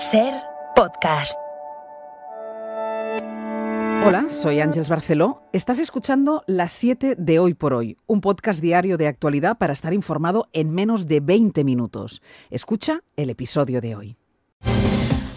Ser podcast. Hola, soy Ángeles Barceló. Estás escuchando Las 7 de Hoy por Hoy, un podcast diario de actualidad para estar informado en menos de 20 minutos. Escucha el episodio de hoy.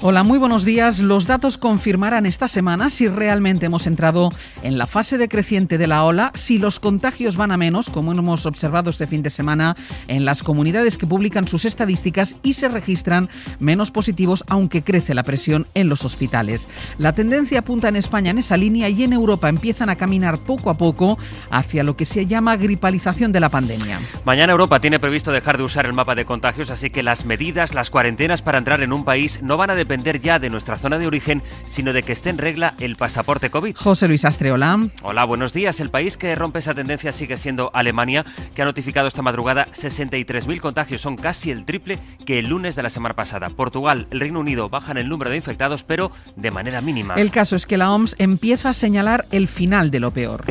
Hola, muy buenos días. Los datos confirmarán esta semana si realmente hemos entrado en la fase decreciente de la ola, si los contagios van a menos, como hemos observado este fin de semana en las comunidades que publican sus estadísticas y se registran menos positivos, aunque crece la presión en los hospitales. La tendencia apunta en España en esa línea y en Europa empiezan a caminar poco a poco hacia lo que se llama gripalización de la pandemia. Mañana Europa tiene previsto dejar de usar el mapa de contagios, así que las medidas, las cuarentenas para entrar en un país no van a depender depender ya de nuestra zona de origen, sino de que esté en regla el pasaporte COVID. José Luis Astre, hola. buenos días. El país que rompe esa tendencia sigue siendo Alemania, que ha notificado esta madrugada 63.000 contagios, son casi el triple que el lunes de la semana pasada. Portugal, el Reino Unido bajan el número de infectados, pero de manera mínima. El caso es que la OMS empieza a señalar el final de lo peor.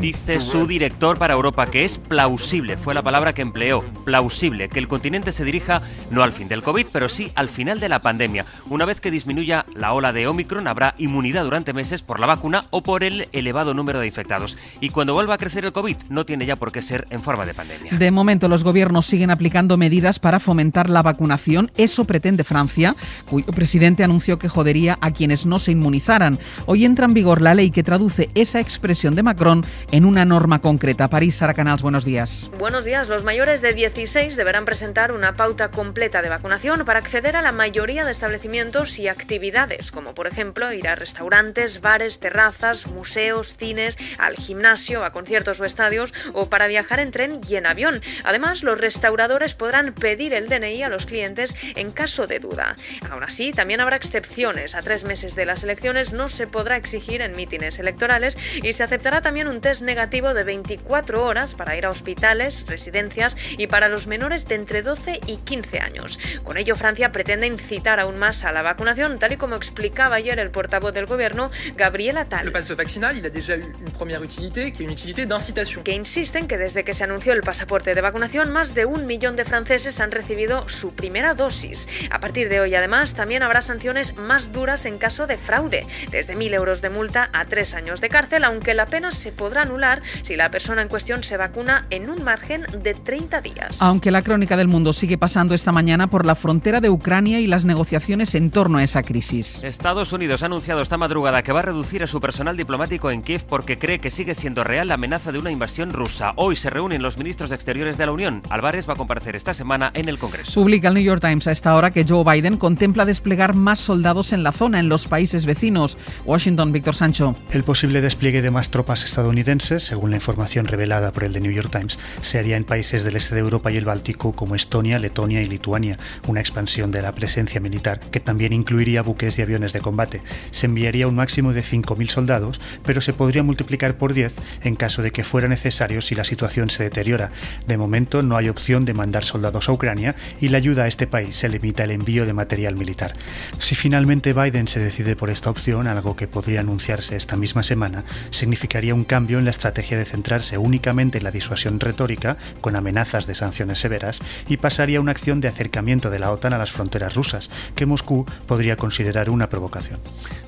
Dice su director para Europa que es plausible, fue la palabra que empleó, plausible, que el continente se dirija no al fin del COVID, pero sí al final de la pandemia. Una vez que disminuya la ola de Omicron, habrá inmunidad durante meses por la vacuna o por el elevado número de infectados. Y cuando vuelva a crecer el COVID, no tiene ya por qué ser en forma de pandemia. De momento, los gobiernos siguen aplicando medidas para fomentar la vacunación. Eso pretende Francia, cuyo presidente anunció que jodería a quienes no se inmunizaran. Hoy entra en vigor la ley que traduce esa expresión de Macron en una norma concreta. París, Sara Canals, buenos días. Buenos días. Los mayores de 16 deberán presentar una pauta completa de vacunación para acceder a la mayoría de establecimientos y actividades, como por ejemplo ir a restaurantes, bares, terrazas, museos, cines, al gimnasio, a conciertos o estadios, o para viajar en tren y en avión. Además, los restauradores podrán pedir el DNI a los clientes en caso de duda. Aún así, también habrá excepciones. A tres meses de las elecciones no se podrá exigir en en mítines electorales y se aceptará también un test negativo de 24 horas para ir a hospitales, residencias y para los menores de entre 12 y 15 años. Con ello, Francia pretende incitar aún más a la vacunación, tal y como explicaba ayer el portavoz del gobierno, Gabriel Attal. El paso vaccinal il a déjà eu une première utilité, qui est Que insisten que desde que se anunció el pasaporte de vacunación, más de un millón de franceses han recibido su primera dosis. A partir de hoy, además, también habrá sanciones más duras en caso de fraude, desde 1.000 euros de multa a tres años de cárcel, aunque la pena se podrá anular si la persona en cuestión se vacuna en un margen de 30 días. Aunque la crónica del mundo sigue pasando esta mañana por la frontera de Ucrania y las negociaciones en torno a esa crisis. Estados Unidos ha anunciado esta madrugada que va a reducir a su personal diplomático en Kiev porque cree que sigue siendo real la amenaza de una invasión rusa. Hoy se reúnen los ministros de Exteriores de la Unión. Álvarez va a comparecer esta semana en el Congreso. Publica el New York Times a esta hora que Joe Biden contempla desplegar más soldados en la zona, en los países vecinos. Washington, Víctor Sánchez el posible despliegue de más tropas estadounidenses, según la información revelada por el The New York Times, se haría en países del este de Europa y el Báltico como Estonia, Letonia y Lituania, una expansión de la presencia militar que también incluiría buques y aviones de combate. Se enviaría un máximo de 5.000 soldados, pero se podría multiplicar por 10 en caso de que fuera necesario si la situación se deteriora. De momento no hay opción de mandar soldados a Ucrania y la ayuda a este país se limita al envío de material militar. Si finalmente Biden se decide por esta opción, algo que podría anunciar esta misma semana significaría un cambio en la estrategia de centrarse únicamente en la disuasión retórica, con amenazas de sanciones severas, y pasaría a una acción de acercamiento de la OTAN a las fronteras rusas, que Moscú podría considerar una provocación.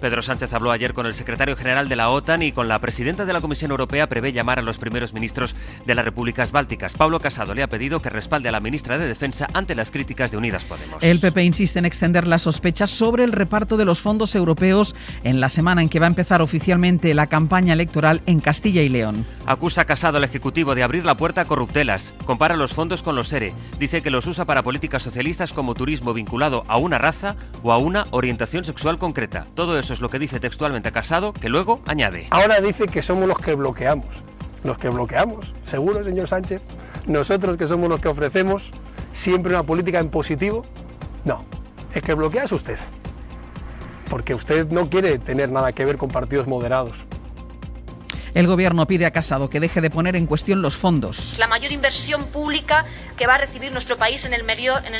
Pedro Sánchez habló ayer con el secretario general de la OTAN y con la presidenta de la Comisión Europea prevé llamar a los primeros ministros de las repúblicas bálticas. Pablo Casado le ha pedido que respalde a la ministra de Defensa ante las críticas de Unidas Podemos. El PP insiste en extender las sospechas sobre el reparto de los fondos europeos en la semana en que va a empezar oficialmente la campaña electoral en Castilla y León. Acusa a Casado al Ejecutivo de abrir la puerta a corruptelas. Compara los fondos con los ERE. Dice que los usa para políticas socialistas como turismo vinculado a una raza o a una orientación sexual concreta. Todo eso es lo que dice textualmente a Casado, que luego añade. Ahora dice que somos los que bloqueamos. Los que bloqueamos, seguro, señor Sánchez. Nosotros que somos los que ofrecemos siempre una política en positivo. No, es que bloquea es usted porque usted no quiere tener nada que ver con partidos moderados. El gobierno pide a Casado que deje de poner en cuestión los fondos. La mayor inversión pública que va a recibir nuestro país en el,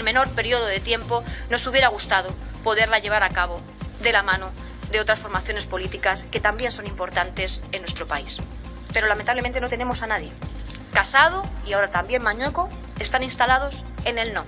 menor periodo de tiempo nos hubiera gustado poderla llevar a cabo de la mano de otras formaciones políticas que también son importantes en nuestro país. Pero lamentablemente no tenemos a nadie. Casado y ahora también Mañueco están instalados en el no.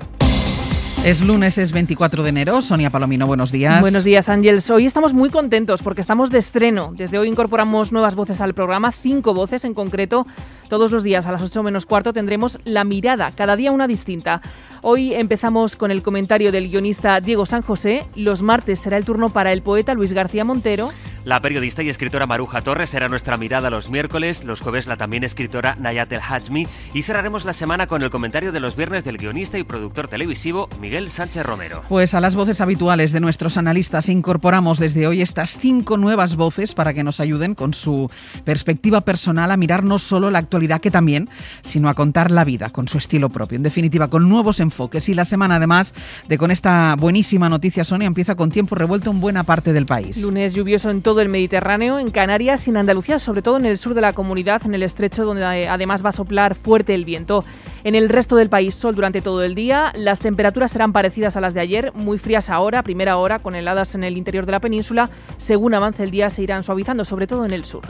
Es lunes, es 24 de enero. Sonia Palomino, buenos días. Buenos días, Ángels. Hoy estamos muy contentos porque estamos de estreno. Desde hoy incorporamos nuevas voces al programa, cinco voces en concreto. Todos los días a las ocho menos cuarto tendremos La Mirada, cada día una distinta. Hoy empezamos con el comentario del guionista Diego San José. Los martes será el turno para el poeta Luis García Montero. La periodista y escritora Maruja Torres será nuestra mirada los miércoles, los jueves la también escritora Nayatel El Hajmi y cerraremos la semana con el comentario de los viernes del guionista y productor televisivo Miguel Sánchez Romero. Pues a las voces habituales de nuestros analistas incorporamos desde hoy estas cinco nuevas voces para que nos ayuden con su perspectiva personal a mirar no solo la actualidad que también, sino a contar la vida con su estilo propio, en definitiva con nuevos enfoques y la semana además de con esta buenísima noticia Sonia empieza con tiempo revuelto en buena parte del país. Lunes lluvioso en todo del Mediterráneo, en Canarias y en Andalucía, sobre todo en el sur de la comunidad, en el estrecho donde eh, además va a soplar fuerte el viento. En el resto del país sol durante todo el día, las temperaturas serán parecidas a las de ayer, muy frías ahora, primera hora, con heladas en el interior de la península, según avance el día se irán suavizando, sobre todo en el sur.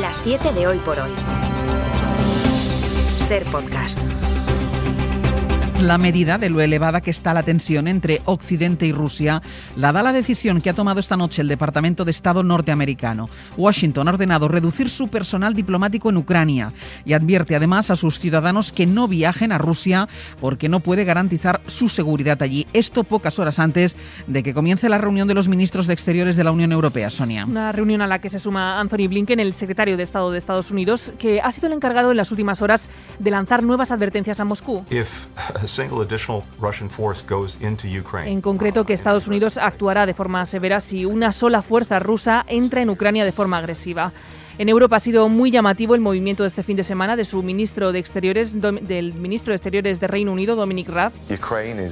Las 7 de hoy por hoy. Ser podcast la medida de lo elevada que está la tensión entre Occidente y Rusia la da la decisión que ha tomado esta noche el Departamento de Estado norteamericano. Washington ha ordenado reducir su personal diplomático en Ucrania y advierte además a sus ciudadanos que no viajen a Rusia porque no puede garantizar su seguridad allí. Esto pocas horas antes de que comience la reunión de los ministros de Exteriores de la Unión Europea, Sonia. Una reunión a la que se suma Anthony Blinken, el secretario de Estado de Estados Unidos, que ha sido el encargado en las últimas horas de lanzar nuevas advertencias a Moscú. En concreto, que Estados Unidos actuará de forma severa si una sola fuerza rusa entra en Ucrania de forma agresiva. En Europa ha sido muy llamativo el movimiento de este fin de semana de su ministro de Exteriores, del ministro de Exteriores de Reino Unido, Dominic Raab, uh,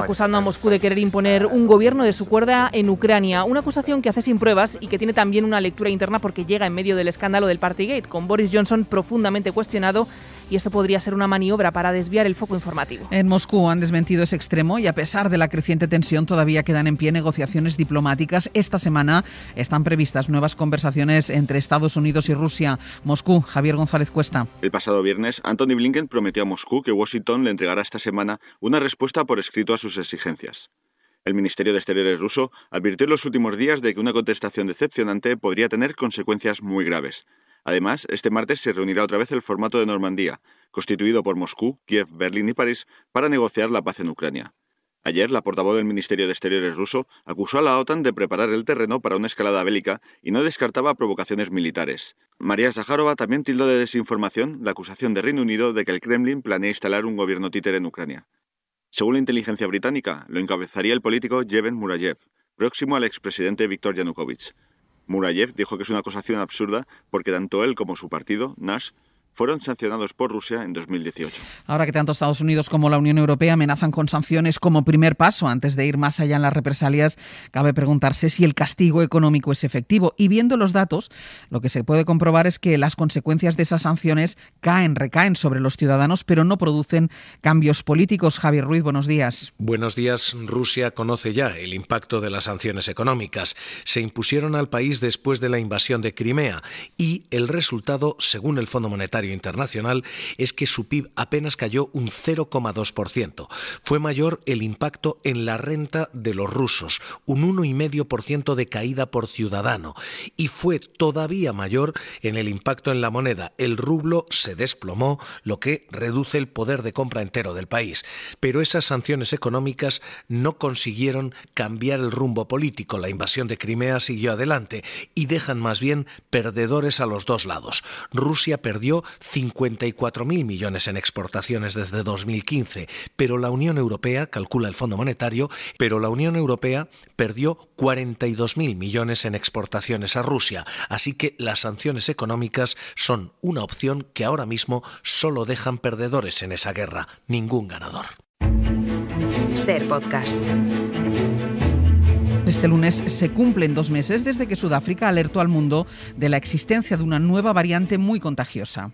acusando a Moscú de querer imponer un gobierno de su cuerda en Ucrania. Una acusación que hace sin pruebas y que tiene también una lectura interna porque llega en medio del escándalo del Partygate, con Boris Johnson profundamente cuestionado y esto podría ser una maniobra para desviar el foco informativo. En Moscú han desmentido ese extremo y a pesar de la creciente tensión todavía quedan en pie negociaciones diplomáticas. Esta semana están previstas nuevas conversaciones entre Estados Unidos y Rusia. Moscú, Javier González Cuesta. El pasado viernes, Anthony Blinken prometió a Moscú que Washington le entregará esta semana una respuesta por escrito a sus exigencias. El Ministerio de Exteriores ruso advirtió en los últimos días de que una contestación decepcionante podría tener consecuencias muy graves. Además, este martes se reunirá otra vez el formato de Normandía, constituido por Moscú, Kiev, Berlín y París, para negociar la paz en Ucrania. Ayer, la portavoz del Ministerio de Exteriores ruso acusó a la OTAN de preparar el terreno para una escalada bélica y no descartaba provocaciones militares. María Zaharova también tildó de desinformación la acusación de Reino Unido de que el Kremlin planea instalar un gobierno títere en Ucrania. Según la inteligencia británica, lo encabezaría el político Yevgeny Murayev, próximo al expresidente Viktor Yanukovych. Murayev dijo que es una acusación absurda porque tanto él como su partido, Nash, fueron sancionados por Rusia en 2018. Ahora que tanto Estados Unidos como la Unión Europea amenazan con sanciones como primer paso antes de ir más allá en las represalias, cabe preguntarse si el castigo económico es efectivo. Y viendo los datos, lo que se puede comprobar es que las consecuencias de esas sanciones caen, recaen sobre los ciudadanos, pero no producen cambios políticos. Javier Ruiz, buenos días. Buenos días. Rusia conoce ya el impacto de las sanciones económicas. Se impusieron al país después de la invasión de Crimea y el resultado, según el Fondo Monetario Internacional es que su PIB apenas cayó un 0,2%. Fue mayor el impacto en la renta de los rusos, un 1,5% de caída por ciudadano, y fue todavía mayor en el impacto en la moneda. El rublo se desplomó, lo que reduce el poder de compra entero del país. Pero esas sanciones económicas no consiguieron cambiar el rumbo político. La invasión de Crimea siguió adelante y dejan más bien perdedores a los dos lados. Rusia perdió 54.000 millones en exportaciones desde 2015, pero la Unión Europea, calcula el Fondo Monetario, pero la Unión Europea perdió 42.000 millones en exportaciones a Rusia, así que las sanciones económicas son una opción que ahora mismo solo dejan perdedores en esa guerra, ningún ganador. Ser podcast. Este lunes se cumplen dos meses desde que Sudáfrica alertó al mundo de la existencia de una nueva variante muy contagiosa.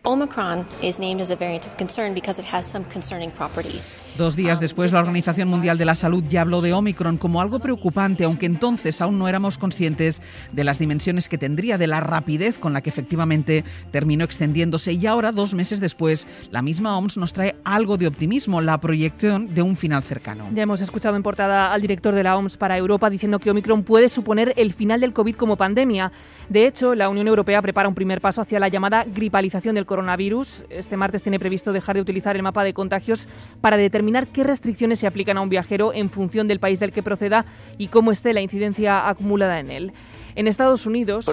Dos días después, la Organización Mundial de la Salud ya habló de Omicron como algo preocupante, aunque entonces aún no éramos conscientes de las dimensiones que tendría, de la rapidez con la que efectivamente terminó extendiéndose. Y ahora, dos meses después, la misma OMS nos trae algo de optimismo, la proyección de un final cercano. Ya hemos escuchado en portada al director de la OMS para Europa diciendo que Omicron puede suponer el final del COVID como pandemia. De hecho, la Unión Europea prepara un primer paso hacia la llamada gripalización del coronavirus. Este martes tiene previsto dejar de utilizar el mapa de contagios para determinar qué restricciones se aplican a un viajero en función del país del que proceda y cómo esté la incidencia acumulada en él. En Estados Unidos,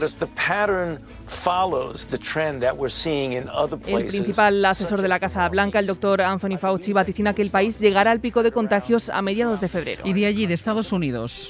el principal asesor de la Casa Blanca, el doctor Anthony Fauci, vaticina que el país llegará al pico de contagios a mediados de febrero. Y de allí, de Estados Unidos.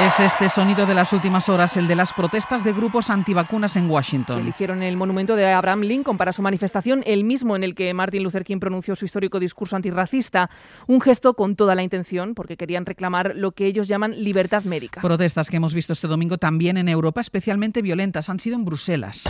Es este sonido de las últimas horas, el de las protestas de grupos antivacunas en Washington. Eligieron el monumento de Abraham Lincoln para su manifestación, el mismo en el que Martin Luther King pronunció su histórico discurso antirracista. Un gesto con toda la intención, porque querían reclamar lo que ellos llaman libertad médica. Protestas que hemos visto este domingo también en Europa, especialmente violentas, han sido en Bruselas.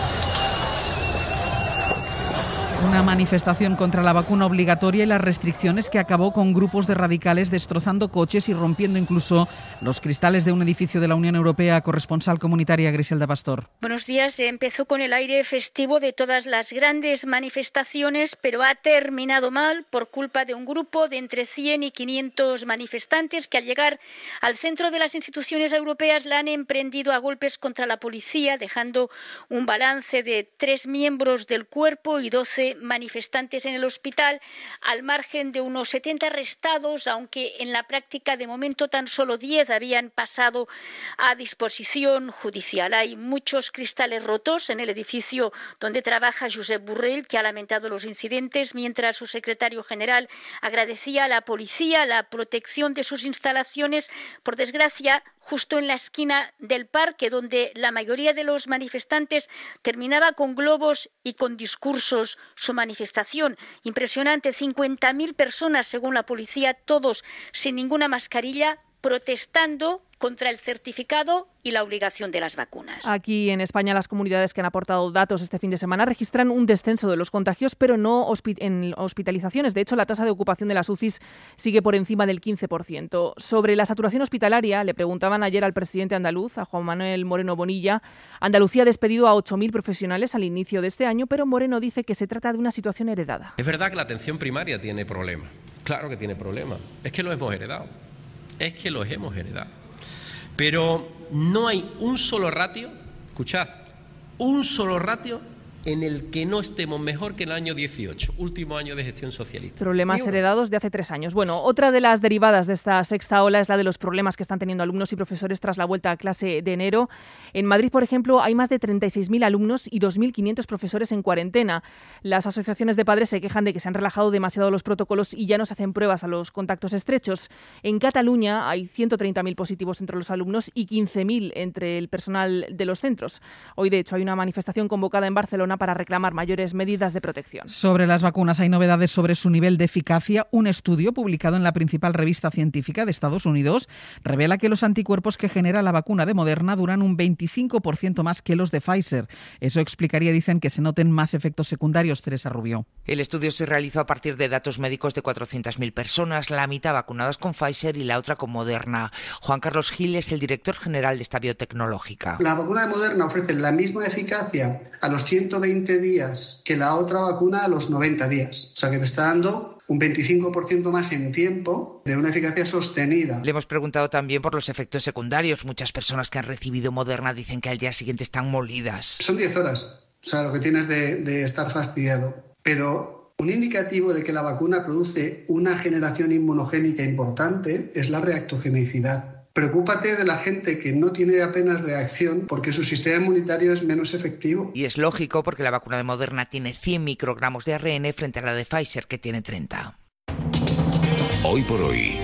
Una manifestación contra la vacuna obligatoria y las restricciones que acabó con grupos de radicales destrozando coches y rompiendo incluso los cristales de un edificio de la Unión Europea, corresponsal comunitaria Griselda Pastor. Buenos días. Empezó con el aire festivo de todas las grandes manifestaciones, pero ha terminado mal por culpa de un grupo de entre 100 y 500 manifestantes que al llegar al centro de las instituciones europeas la han emprendido a golpes contra la policía, dejando un balance de tres miembros del cuerpo y 12 manifestantes en el hospital, al margen de unos 70 arrestados, aunque en la práctica de momento tan solo 10 habían pasado a disposición judicial. Hay muchos cristales rotos en el edificio donde trabaja Josep Burrell, que ha lamentado los incidentes, mientras su secretario general agradecía a la policía la protección de sus instalaciones. Por desgracia, justo en la esquina del parque, donde la mayoría de los manifestantes terminaba con globos y con discursos su manifestación. Impresionante, 50.000 personas, según la policía, todos sin ninguna mascarilla, protestando contra el certificado y la obligación de las vacunas. Aquí en España las comunidades que han aportado datos este fin de semana registran un descenso de los contagios, pero no en hospitalizaciones. De hecho, la tasa de ocupación de las UCIs sigue por encima del 15%. Sobre la saturación hospitalaria, le preguntaban ayer al presidente andaluz, a Juan Manuel Moreno Bonilla, Andalucía ha despedido a 8.000 profesionales al inicio de este año, pero Moreno dice que se trata de una situación heredada. Es verdad que la atención primaria tiene problemas. Claro que tiene problemas. Es que lo hemos heredado es que los hemos heredado. Pero no hay un solo ratio, escuchad, un solo ratio en el que no estemos mejor que el año 18, último año de gestión socialista. Problemas heredados de hace tres años. Bueno, otra de las derivadas de esta sexta ola es la de los problemas que están teniendo alumnos y profesores tras la vuelta a clase de enero. En Madrid, por ejemplo, hay más de 36.000 alumnos y 2.500 profesores en cuarentena. Las asociaciones de padres se quejan de que se han relajado demasiado los protocolos y ya no se hacen pruebas a los contactos estrechos. En Cataluña hay 130.000 positivos entre los alumnos y 15.000 entre el personal de los centros. Hoy, de hecho, hay una manifestación convocada en Barcelona para reclamar mayores medidas de protección. Sobre las vacunas hay novedades sobre su nivel de eficacia. Un estudio publicado en la principal revista científica de Estados Unidos revela que los anticuerpos que genera la vacuna de Moderna duran un 25% más que los de Pfizer. Eso explicaría, dicen, que se noten más efectos secundarios, Teresa Rubio. El estudio se realizó a partir de datos médicos de 400.000 personas, la mitad vacunadas con Pfizer y la otra con Moderna. Juan Carlos Gil es el director general de esta biotecnológica. La vacuna de Moderna ofrece la misma eficacia a los 100 20 días que la otra vacuna a los 90 días. O sea que te está dando un 25% más en tiempo de una eficacia sostenida. Le hemos preguntado también por los efectos secundarios. Muchas personas que han recibido Moderna dicen que al día siguiente están molidas. Son 10 horas. O sea, lo que tienes de estar fastidiado. Pero un indicativo de que la vacuna produce una generación inmunogénica importante es la reactogenicidad. Preocúpate de la gente que no tiene apenas reacción porque su sistema inmunitario es menos efectivo. Y es lógico porque la vacuna de Moderna tiene 100 microgramos de ARN frente a la de Pfizer que tiene 30. Hoy por hoy,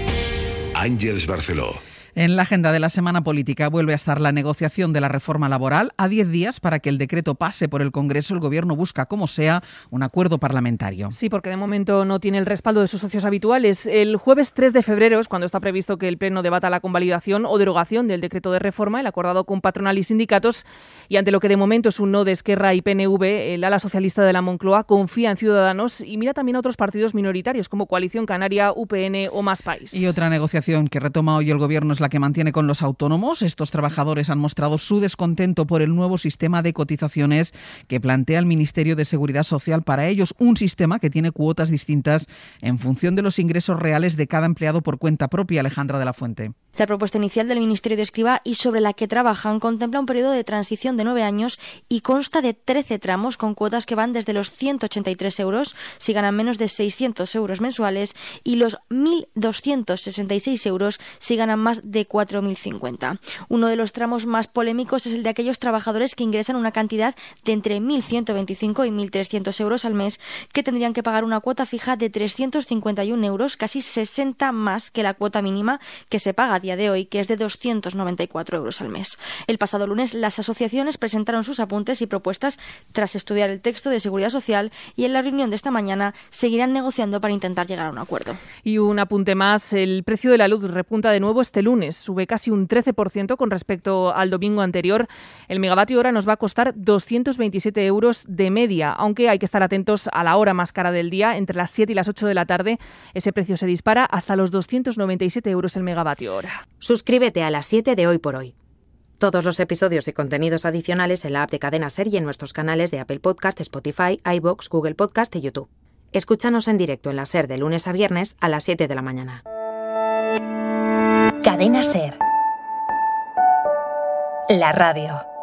Ángels Barceló. En la agenda de la semana política vuelve a estar la negociación de la reforma laboral. A 10 días para que el decreto pase por el Congreso, el Gobierno busca, como sea, un acuerdo parlamentario. Sí, porque de momento no tiene el respaldo de sus socios habituales. El jueves 3 de febrero es cuando está previsto que el Pleno debata la convalidación o derogación del decreto de reforma, el acordado con patronal y sindicatos. Y ante lo que de momento es un no de Esquerra y PNV, el ala socialista de la Moncloa confía en Ciudadanos y mira también a otros partidos minoritarios como Coalición Canaria, UPN o Más País. Y otra negociación que retoma hoy el Gobierno es la la que mantiene con los autónomos. Estos trabajadores han mostrado su descontento por el nuevo sistema de cotizaciones que plantea el Ministerio de Seguridad Social para ellos, un sistema que tiene cuotas distintas en función de los ingresos reales de cada empleado por cuenta propia. Alejandra de la Fuente. La propuesta inicial del Ministerio de Escriba y sobre la que trabajan contempla un periodo de transición de nueve años y consta de 13 tramos con cuotas que van desde los 183 euros si ganan menos de 600 euros mensuales y los 1.266 euros si ganan más de 4.050. Uno de los tramos más polémicos es el de aquellos trabajadores que ingresan una cantidad de entre 1.125 y 1.300 euros al mes, que tendrían que pagar una cuota fija de 351 euros, casi 60 más que la cuota mínima que se paga a día de hoy, que es de 294 euros al mes. El pasado lunes, las asociaciones presentaron sus apuntes y propuestas tras estudiar el texto de Seguridad Social y en la reunión de esta mañana seguirán negociando para intentar llegar a un acuerdo. Y un apunte más, el precio de la luz repunta de nuevo este lunes Sube casi un 13% con respecto al domingo anterior. El megavatio hora nos va a costar 227 euros de media, aunque hay que estar atentos a la hora más cara del día, entre las 7 y las 8 de la tarde. Ese precio se dispara hasta los 297 euros el megavatio hora. Suscríbete a las 7 de hoy por hoy. Todos los episodios y contenidos adicionales en la app de Cadena Ser y en nuestros canales de Apple Podcast, Spotify, iBox, Google Podcast y YouTube. Escúchanos en directo en la SER de lunes a viernes a las 7 de la mañana. Cadena Ser. La radio.